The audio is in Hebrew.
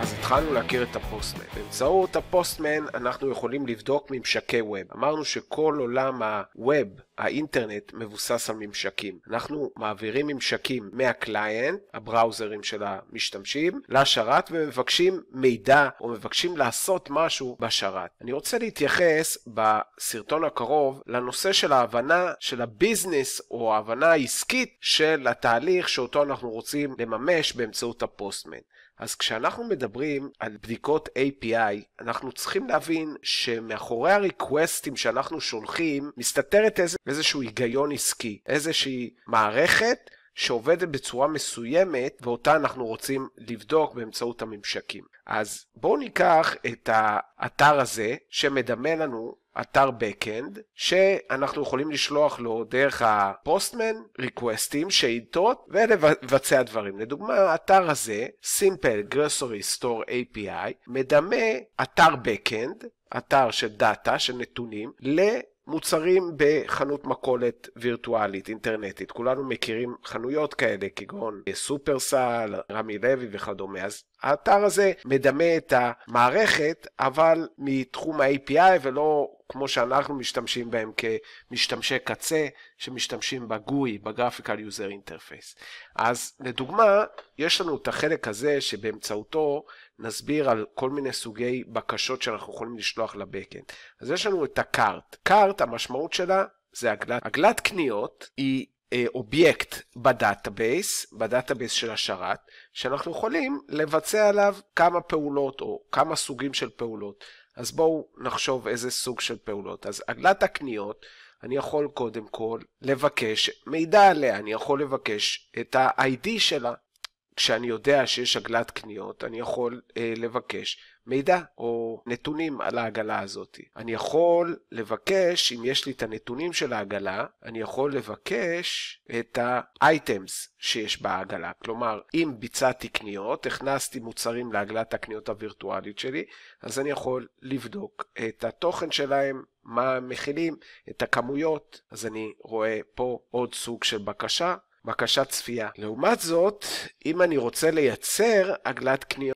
אז התחלנו להכיר את הפוסטמן. באמצעות הפוסטמן אנחנו יכולים לבדוק ממשקי ווב. אמרנו שכל עולם הווב, האינטרנט, מבוסס על ממשקים. אנחנו מעבירים ממשקים מהקליינט, הבראוזרים של המשתמשים, לשרת ומבקשים מידע או מבקשים לעשות משהו בשרת. אני רוצה להתייחס בסרטון הקרוב לנושא של ההבנה של הביזנס או ההבנה העסקית של התהליך שאותו אנחנו רוצים לממש באמצעות הפוסטמן. אז כשאנחנו מדברים על בדיקות API, אנחנו צריכים להבין שמאחורי הריקווסטים שאנחנו שולחים, מסתתרת איזה, איזשהו היגיון עסקי, איזושהי מערכת שעובדת בצורה מסוימת ואותה אנחנו רוצים לבדוק באמצעות הממשקים. אז בואו ניקח את האתר הזה שמדמה לנו אתר Backend, שאנחנו יכולים לשלוח לו דרך הפוסטמן ריקווסטים, שאיתות ולבצע דברים. לדוגמה, האתר הזה, Simple Grocery Store API, מדמה אתר Backend, אתר של דאטה, של נתונים, ל... מוצרים בחנות מכולת וירטואלית, אינטרנטית. כולנו מכירים חנויות כאלה, כגון סופרסל, רמי לוי וכדומה. אז האתר הזה מדמה את המערכת, אבל מתחום ה-API ולא כמו שאנחנו משתמשים בהם כמשתמשי קצה שמשתמשים בגוי, בגרפיקל יוזר אינטרפייס. אז לדוגמה, יש לנו את החלק הזה שבאמצעותו נסביר על כל מיני סוגי בקשות שאנחנו יכולים לשלוח לבקן. אז יש לנו את הקארט. קארט, המשמעות שלה זה עגלת קניות, היא אה, אובייקט בדאטאבייס, בדאטאבייס של השרת, שאנחנו יכולים לבצע עליו כמה פעולות או כמה סוגים של פעולות. אז בואו נחשוב איזה סוג של פעולות. אז עגלת הקניות, אני יכול קודם כל לבקש מידע עליה, אני יכול לבקש את ה-ID שלה, כשאני יודע שיש עגלת קניות, אני יכול אה, לבקש מידע או נתונים על העגלה הזאת. אני יכול לבקש, אם יש לי את הנתונים של העגלה, אני יכול לבקש את ה-items שיש בעגלה. כלומר, אם ביצעתי קניות, הכנסתי מוצרים לעגלת הקניות הווירטואלית שלי, אז אני יכול לבדוק את התוכן שלהם, מה הם מכילים, את הכמויות, אז אני רואה פה עוד סוג של בקשה. בקשת צפייה. לעומת זאת, אם אני רוצה לייצר עגלת קניות